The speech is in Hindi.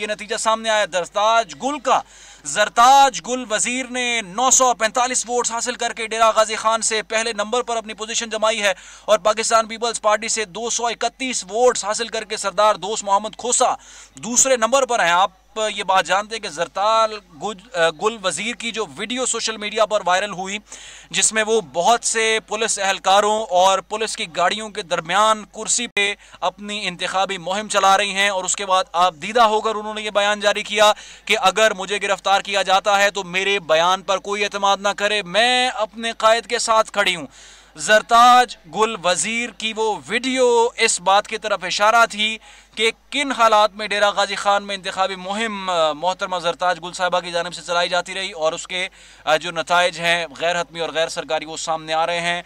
ये नतीजा सामने आया दरताज गुल का जरताज गुल वजीर ने 945 वोट्स हासिल करके डेरा गाजी खान से पहले नंबर पर अपनी पोजीशन जमाई है और पाकिस्तान पीपल्स पार्टी से 231 वोट्स हासिल करके सरदार दोस्त मोहम्मद खोसा दूसरे नंबर पर हैं आप ये बात जानते हैं कि जरताल गुल वज़ीर की जो वीडियो सोशल मीडिया पर वायरल हुई जिसमें वो बहुत से पुलिस एहलकारों और पुलिस की गाड़ियों के दरमियान कुर्सी पे अपनी इंतबी मुहिम चला रही हैं और उसके बाद आप दीदा होकर उन्होंने ये बयान जारी किया कि अगर मुझे गिरफ्तार किया जाता है तो मेरे बयान पर कोई अतमाद ना करे मैं अपने कायद के साथ खड़ी हूँ जरताज गुल वज़ीर की वो वीडियो इस बात की तरफ इशारा थी कि किन हालात में डेरा गाजी खान में इंतबी मुहिम मोहतरमा जरताज गुल साहबा की जानब से चलाई जाती रही और उसके जो नतज हैं गैर हतमी और गैर सरकारी वो सामने आ रहे हैं